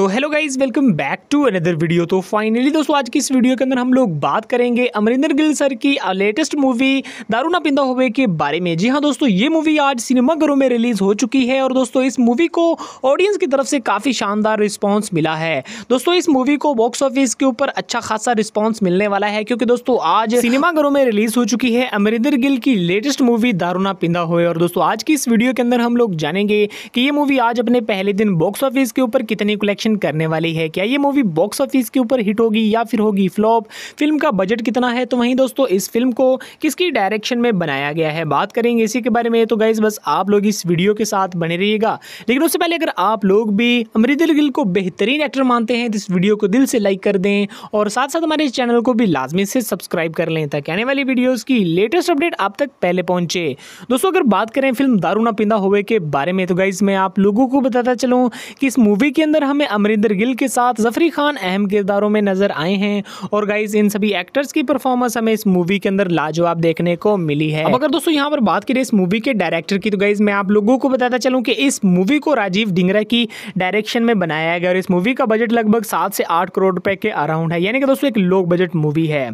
तो hello guys welcome back to another video तो finally दोस्तों आज की इस वीडियो के अंदर हम लोग बात करेंगे अमरिंदर गिल सर की लेटेस्ट मूवी दारूना पिंदा होवे के बारे में जी हाँ दोस्तों ये मूवी आज सिनेमाघरों में रिलीज़ हो चुकी है और दोस्तों इस मूवी को ऑडियंस की तरफ से काफ़ी शानदार रिस्पॉन्स मिला है दोस्तों इस मूवी को बॉक्स ऑफिस के ऊपर अच्छा खासा रिस्पॉन्स मिलने वाला है क्योंकि दोस्तों आज सिनेमाघरों में रिलीज़ हो चुकी है अमरिंदर गिल की लेटेस्ट मूवी दारूना पिंदा हुए और दोस्तों आज की इस वीडियो के अंदर हम लोग जानेंगे कि ये मूवी आज अपने पहले दिन बॉक्स ऑफिस के ऊपर कितनी कलेक्शन कलेक्शन करने वाली है क्या ये मूवी बॉक्स ऑफिस के ऊपर हिट होगी या फिर होगी फ्लॉप फिल्म का बजट कितना है तो वहीं दोस्तों इस फिल्म को किसकी डायरेक्शन में बनाया गया है बात करेंगे इसी के बारे में तो गाइज बस आप लोग इस वीडियो के साथ बने रहिएगा लेकिन उससे पहले अगर आप लोग भी अमरिदुल गिल को बेहतरीन एक्टर मानते हैं तो इस वीडियो को दिल से लाइक कर दें और साथ साथ हमारे चैनल को भी लाजमी से सब्सक्राइब कर लें ताकि आने वाली वीडियोज़ की लेटेस्ट अपडेट आप तक पहले पहुंचे दोस्तों अगर बात करें फिल्म दारूना पिंदा होवे के बारे में तो गाइज मैं आप लोगों को बताता चलूँ कि इस मूवी के अंदर हमें अमरिंदर गिल के साथ जफरी खान अहम किरदारों में नज़र आए हैं और गाइज इन सभी एक्टर्स की परफॉर्मेंस हमें इस मूवी के अंदर लाजवाब देखने को मिली है अब अगर दोस्तों यहाँ पर बात करें इस मूवी के डायरेक्टर की तो गाइज मैं आप लोगों को बताता चलूँ की इस मूवी को राजीव डिंगरा की डायरेक्शन में बनाया गया और इस मूवी का बजट लगभग सात से आठ करोड़ रुपए के अराउंड है यानी कि दोस्तों एक लो बजट मूवी है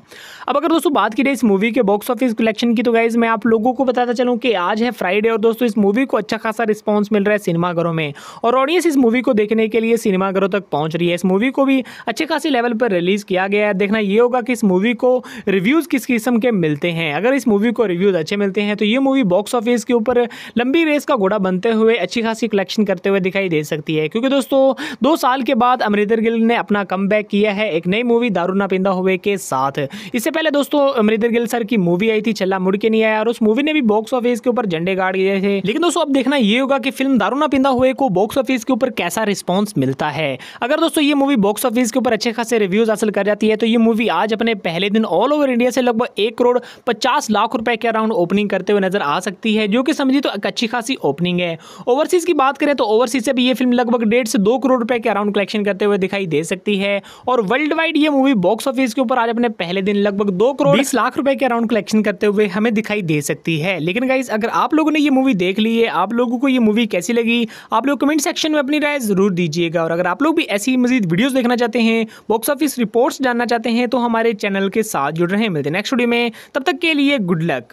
अब अगर दोस्तों बात करें इस मूवी के बॉक्स ऑफिस कलेक्शन की तो गाइज मैं आप लोगों को बताता चलूँ की आज है फ्राइडे और दोस्तों इस मूवी को अच्छा खासा रिस्पॉन्स मिल रहा है सिनेमाघरों में और ऑडियंस इस मूवी को देखने के लिए सिनेमा सिनेमा घरों तक पहुंच रही है इस मूवी को भी अच्छे खासी लेवल पर रिलीज़ किया गया है देखना ये होगा कि इस मूवी को रिव्यूज़ किस किस्म के मिलते हैं अगर इस मूवी को रिव्यूज़ अच्छे मिलते हैं तो ये मूवी बॉक्स ऑफिस के ऊपर लंबी रेस का घोड़ा बनते हुए अच्छी खासी कलेक्शन करते हुए दिखाई दे सकती है क्योंकि दोस्तों दो साल के बाद अमरिंदर गिल ने अपना कम किया है एक नई मूवी दारू ना पिंदा हुए के साथ इससे पहले दोस्तों अमरिंदर गिल सर की मूवी आई थी चला मुड़ के नहीं आया और उस मूवी ने भी बॉक्स ऑफिस के ऊपर झंडे गाड़ दिए थे लेकिन दोस्तों अब देखना ये होगा कि फिल्म दारू ना पिंदा हुए को बॉक्स ऑफिस के ऊपर कैसा रिस्पॉन्स मिलता है है अगर दोस्तों ये मूवी बॉक्स ऑफिस के ऊपर अच्छे खासे रिव्यूज हासिल कर जाती है तो ये मूवी आज अपने पहले दिन ऑल ओवर इंडिया से लगभग एक करोड़ पचास लाख रुपए के अराउंड ओपनिंग करते हुए नजर आ सकती है जो कि समझिए तो अच्छी खासी ओपनिंग है ओवरसीज की बात करें तो ओवरसीज से भी ये फिल्म लगभग डेढ़ से दो करोड़ रुपए के अराउंड कलेक्शन करते हुए दिखाई दे सकती है और वर्ल्ड वाइड ये मूवी बॉक्स ऑफिस के ऊपर आज अपने पहले दिन लगभग दो करोड़ बीस लाख रुपए के अराउंड कलेक्शन करते हुए हमें दिखाई दे सकती है लेकिन गाइज अगर आप लोगों ने ये मूवी देख ली है आप लोगों को ये मूवी कैसी लगी आप लोग कमेंट सेक्शन में अपनी राय जरूर दीजिएगा और अगर अगर आप लोग भी ऐसी मजीद वीडियोज़ देखना चाहते हैं बॉक्स ऑफिस रिपोर्ट्स जानना चाहते हैं तो हमारे चैनल के साथ जुड़ रहे हैं मिलते हैं नेक्स्ट वीडियो में तब तक के लिए गुड लक